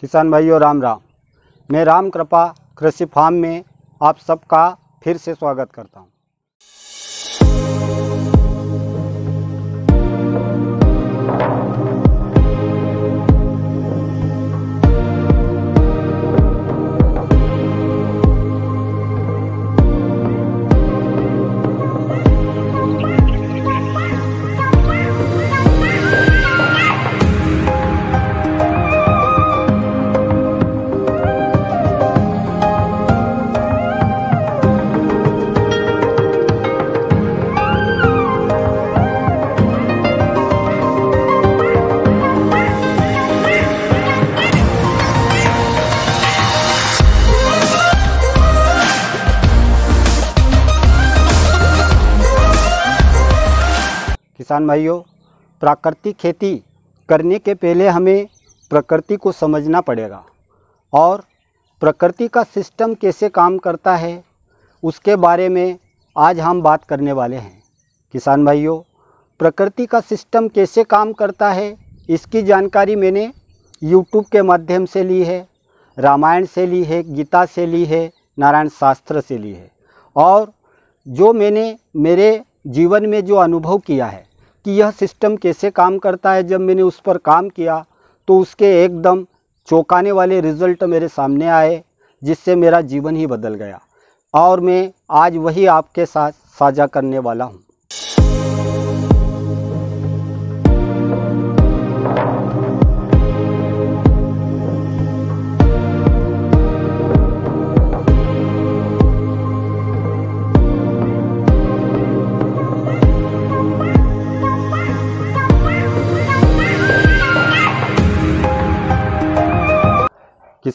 किसान भाइयों राम राम मैं राम कृपा कृषि फार्म में आप सबका फिर से स्वागत करता हूँ किसान भाइयों प्राकृतिक खेती करने के पहले हमें प्रकृति को समझना पड़ेगा और प्रकृति का सिस्टम कैसे काम करता है उसके बारे में आज हम बात करने वाले हैं किसान भाइयों प्रकृति का सिस्टम कैसे काम करता है इसकी जानकारी मैंने यूट्यूब के माध्यम से ली है रामायण से ली है गीता से ली है नारायण शास्त्र से ली है और जो मैंने मेरे जीवन में जो अनुभव किया है कि यह सिस्टम कैसे काम करता है जब मैंने उस पर काम किया तो उसके एकदम चौंकाने वाले रिज़ल्ट मेरे सामने आए जिससे मेरा जीवन ही बदल गया और मैं आज वही आपके साथ साझा करने वाला हूँ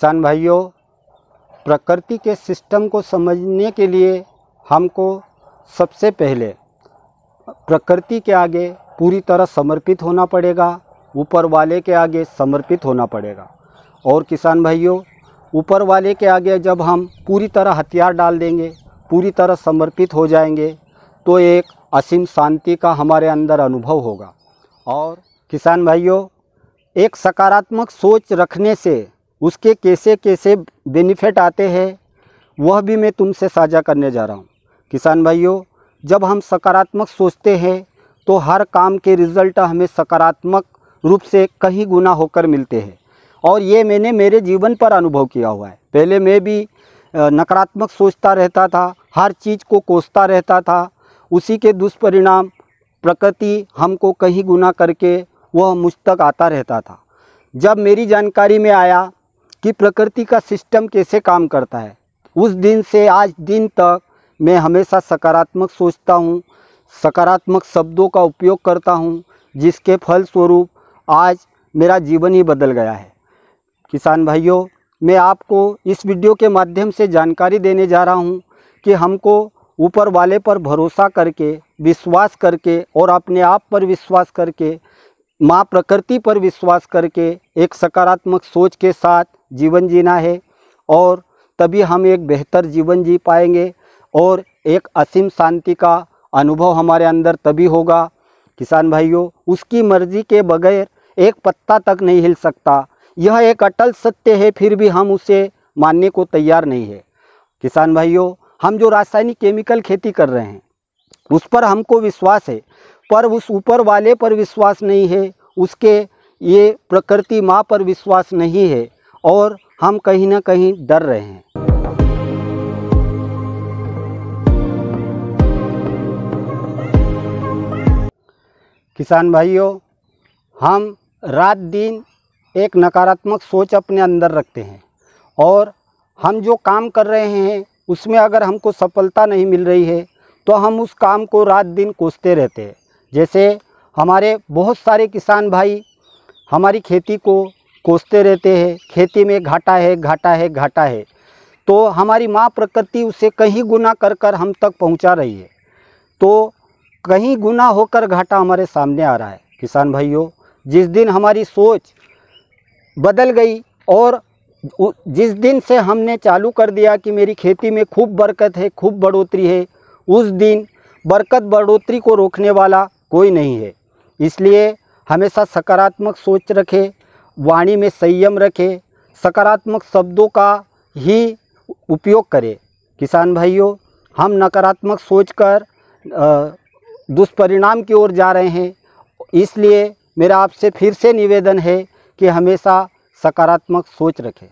किसान भाइयों प्रकृति के सिस्टम को समझने के लिए हमको सबसे पहले प्रकृति के आगे पूरी तरह समर्पित होना पड़ेगा ऊपर वाले के आगे समर्पित होना पड़ेगा और किसान भाइयों ऊपर वाले के आगे जब हम पूरी तरह हथियार डाल देंगे पूरी तरह समर्पित हो जाएंगे तो एक असीम शांति का हमारे अंदर अनुभव होगा और किसान भाइयों एक सकारात्मक सोच रखने से उसके कैसे कैसे बेनिफिट आते हैं वह भी मैं तुमसे साझा करने जा रहा हूँ किसान भाइयों जब हम सकारात्मक सोचते हैं तो हर काम के रिज़ल्ट हमें सकारात्मक रूप से कहीं गुना होकर मिलते हैं और ये मैंने मेरे जीवन पर अनुभव किया हुआ है पहले मैं भी नकारात्मक सोचता रहता था हर चीज़ को कोसता रहता था उसी के दुष्परिणाम प्रकृति हमको कहीं गुना करके वह मुझ तक आता रहता था जब मेरी जानकारी में आया कि प्रकृति का सिस्टम कैसे काम करता है उस दिन से आज दिन तक मैं हमेशा सकारात्मक सोचता हूँ सकारात्मक शब्दों का उपयोग करता हूँ जिसके फलस्वरूप आज मेरा जीवन ही बदल गया है किसान भाइयों मैं आपको इस वीडियो के माध्यम से जानकारी देने जा रहा हूँ कि हमको ऊपर वाले पर भरोसा करके विश्वास करके और अपने आप पर विश्वास करके माँ प्रकृति पर विश्वास करके एक सकारात्मक सोच के साथ जीवन जीना है और तभी हम एक बेहतर जीवन जी पाएंगे और एक असीम शांति का अनुभव हमारे अंदर तभी होगा किसान भाइयों उसकी मर्ज़ी के बगैर एक पत्ता तक नहीं हिल सकता यह एक अटल सत्य है फिर भी हम उसे मानने को तैयार नहीं है किसान भाइयों हम जो रासायनिक केमिकल खेती कर रहे हैं उस पर हमको विश्वास है पर उस ऊपर वाले पर विश्वास नहीं है उसके ये प्रकृति माँ पर विश्वास नहीं है और हम कहीं ना कहीं डर रहे हैं किसान भाइयों हम रात दिन एक नकारात्मक सोच अपने अंदर रखते हैं और हम जो काम कर रहे हैं उसमें अगर हमको सफलता नहीं मिल रही है तो हम उस काम को रात दिन कोसते रहते हैं जैसे हमारे बहुत सारे किसान भाई हमारी खेती को कोसते रहते हैं खेती में घाटा है घाटा है घाटा है तो हमारी माँ प्रकृति उसे कहीं गुना कर कर हम तक पहुँचा रही है तो कहीं गुना होकर घाटा हमारे सामने आ रहा है किसान भाइयों जिस दिन हमारी सोच बदल गई और जिस दिन से हमने चालू कर दिया कि मेरी खेती में खूब बरकत है खूब बढ़ोतरी है उस दिन बरकत बढ़ोतरी को रोकने वाला कोई नहीं है इसलिए हमेशा सकारात्मक सोच रखें वाणी में संयम रखे सकारात्मक शब्दों का ही उपयोग करें किसान भाइयों हम नकारात्मक सोचकर दुष्परिणाम की ओर जा रहे हैं इसलिए मेरा आपसे फिर से निवेदन है कि हमेशा सकारात्मक सोच रखें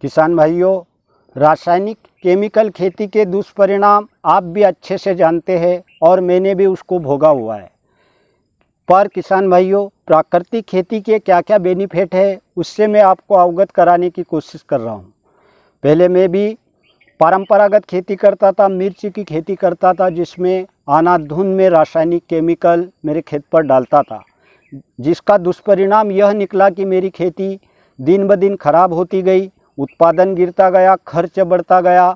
किसान भाइयों रासायनिक केमिकल खेती के दुष्परिणाम आप भी अच्छे से जानते हैं और मैंने भी उसको भोगा हुआ है पर किसान भाइयों प्राकृतिक खेती के क्या क्या बेनिफिट है उससे मैं आपको अवगत कराने की कोशिश कर रहा हूँ पहले मैं भी परंपरागत खेती करता था मिर्ची की खेती करता था जिसमें अनाधुन में रासायनिक केमिकल मेरे खेत पर डालता था जिसका दुष्परिणाम यह निकला कि मेरी खेती दिन ब दिन खराब होती गई उत्पादन गिरता गया खर्च बढ़ता गया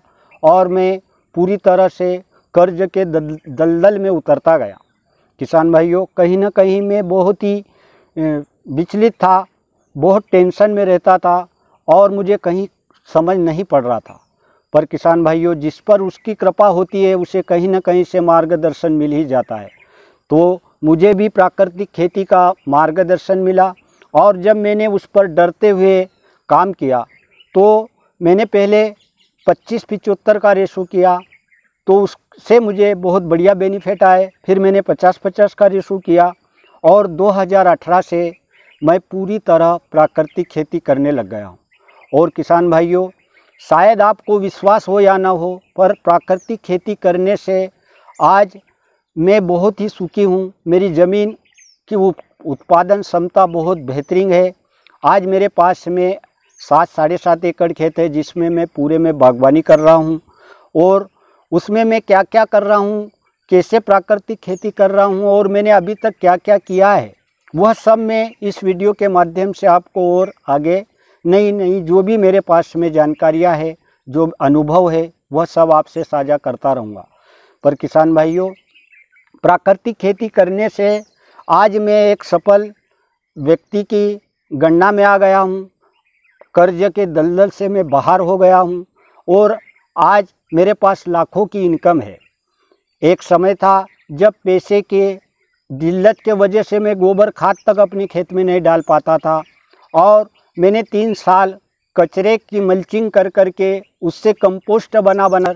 और मैं पूरी तरह से कर्ज के दलदल में उतरता गया किसान भाइयों कहीं ना कहीं मैं बहुत ही विचलित था बहुत टेंशन में रहता था और मुझे कहीं समझ नहीं पड़ रहा था पर किसान भाइयों जिस पर उसकी कृपा होती है उसे कहीं ना कहीं से मार्गदर्शन मिल ही जाता है तो मुझे भी प्राकृतिक खेती का मार्गदर्शन मिला और जब मैंने उस पर डरते हुए काम किया तो मैंने पहले 25 पिचहत्तर का रेशो किया तो उससे मुझे बहुत बढ़िया बेनिफिट आए फिर मैंने 50-50 का रेशो किया और 2018 से मैं पूरी तरह प्राकृतिक खेती करने लग गया हूँ और किसान भाइयों शायद आपको विश्वास हो या ना हो पर प्राकृतिक खेती करने से आज मैं बहुत ही सुखी हूँ मेरी ज़मीन की उत्पादन क्षमता बहुत बेहतरीन है आज मेरे पास में सात साढ़े सात एकड़ खेत है जिसमें मैं पूरे में बागवानी कर रहा हूँ और उसमें मैं क्या क्या कर रहा हूँ कैसे प्राकृतिक खेती कर रहा हूँ और मैंने अभी तक क्या क्या किया है वह सब मैं इस वीडियो के माध्यम से आपको और आगे नई नई जो भी मेरे पास में जानकारियाँ है जो अनुभव है वह सब आपसे साझा करता रहूँगा पर किसान भाइयों प्राकृतिक खेती करने से आज मैं एक सफल व्यक्ति की गणना में आ गया हूँ कर्ज के दलदल से मैं बाहर हो गया हूँ और आज मेरे पास लाखों की इनकम है एक समय था जब पैसे के दिल्लत के वजह से मैं गोबर खाद तक अपने खेत में नहीं डाल पाता था और मैंने तीन साल कचरे की मल्चिंग कर कर के उससे कंपोस्ट बना बना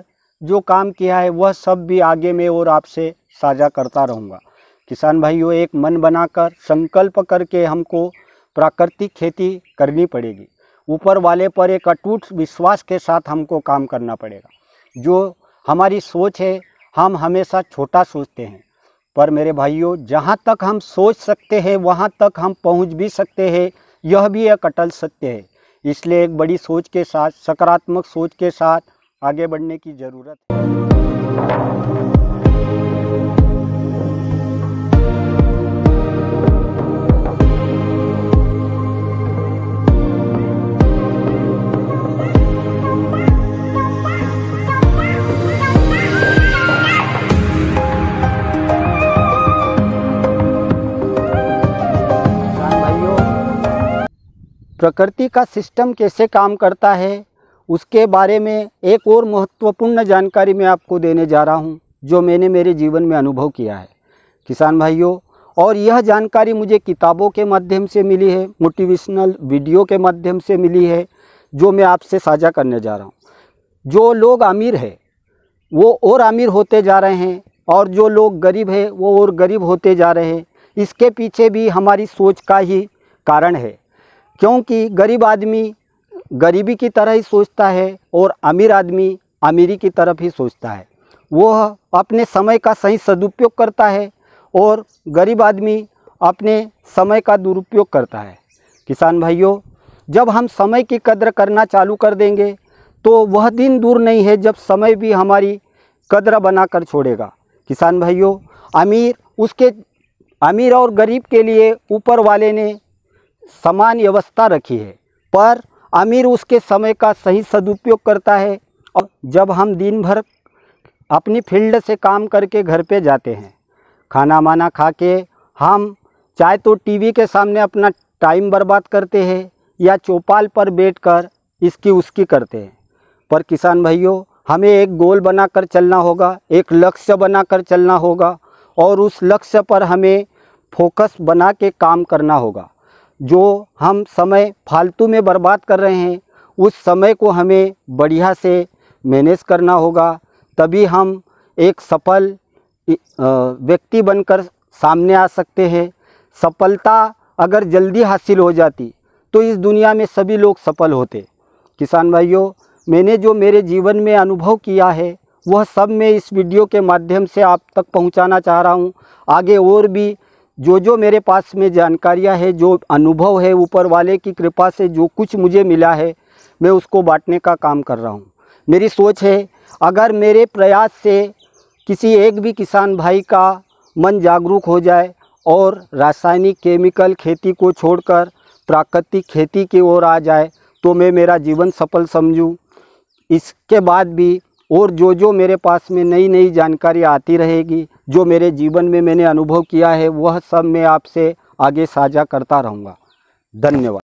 जो काम किया है वह सब भी आगे मैं और आपसे साझा करता रहूँगा किसान भाइयों एक मन बनाकर संकल्प करके हमको प्राकृतिक खेती करनी पड़ेगी ऊपर वाले पर एक अटूट विश्वास के साथ हमको काम करना पड़ेगा जो हमारी सोच है हम हमेशा छोटा सोचते हैं पर मेरे भाइयों जहाँ तक हम सोच सकते हैं वहाँ तक हम पहुँच भी सकते हैं यह भी एक अटल सत्य है इसलिए एक बड़ी सोच के साथ सकारात्मक सोच के साथ आगे बढ़ने की ज़रूरत है प्रकृति का सिस्टम कैसे काम करता है उसके बारे में एक और महत्वपूर्ण जानकारी मैं आपको देने जा रहा हूँ जो मैंने मेरे जीवन में अनुभव किया है किसान भाइयों और यह जानकारी मुझे किताबों के माध्यम से मिली है मोटिवेशनल वीडियो के माध्यम से मिली है जो मैं आपसे साझा करने जा रहा हूँ जो लोग अमीर है वो और अमीर होते जा रहे हैं और जो लोग गरीब है वो और गरीब होते जा रहे हैं इसके पीछे भी हमारी सोच का ही कारण है क्योंकि गरीब आदमी गरीबी की तरह ही सोचता है और अमीर आदमी अमीरी की तरफ ही सोचता है वह अपने समय का सही सदुपयोग करता है और गरीब आदमी अपने समय का दुरुपयोग करता है किसान भाइयों जब हम समय की कदर करना चालू कर देंगे तो वह दिन दूर नहीं है जब समय भी हमारी कदर बना कर छोड़ेगा किसान भाइयों अमीर उसके अमीर और गरीब के लिए ऊपर वाले ने समान व्यवस्था रखी है पर अमीर उसके समय का सही सदुपयोग करता है और जब हम दिन भर अपनी फील्ड से काम करके घर पे जाते हैं खाना वाना खा के हम चाहे तो टीवी के सामने अपना टाइम बर्बाद करते हैं या चौपाल पर बैठकर इसकी उसकी करते हैं पर किसान भाइयों हमें एक गोल बनाकर चलना होगा एक लक्ष्य बनाकर चलना होगा और उस लक्ष्य पर हमें फोकस बना के काम करना होगा जो हम समय फालतू में बर्बाद कर रहे हैं उस समय को हमें बढ़िया से मैनेज करना होगा तभी हम एक सफल व्यक्ति बनकर सामने आ सकते हैं सफलता अगर जल्दी हासिल हो जाती तो इस दुनिया में सभी लोग सफल होते किसान भाइयों मैंने जो मेरे जीवन में अनुभव किया है वह सब मैं इस वीडियो के माध्यम से आप तक पहुंचाना चाह रहा हूं आगे और भी जो जो मेरे पास में जानकारियाँ है जो अनुभव है ऊपर वाले की कृपा से जो कुछ मुझे मिला है मैं उसको बांटने का काम कर रहा हूँ मेरी सोच है अगर मेरे प्रयास से किसी एक भी किसान भाई का मन जागरूक हो जाए और रासायनिक केमिकल खेती को छोड़कर प्राकृतिक खेती की ओर आ जाए तो मैं मेरा जीवन सफल समझूं इसके बाद भी और जो जो मेरे पास में नई नई जानकारी आती रहेगी जो मेरे जीवन में मैंने अनुभव किया है वह सब मैं आपसे आगे साझा करता रहूँगा धन्यवाद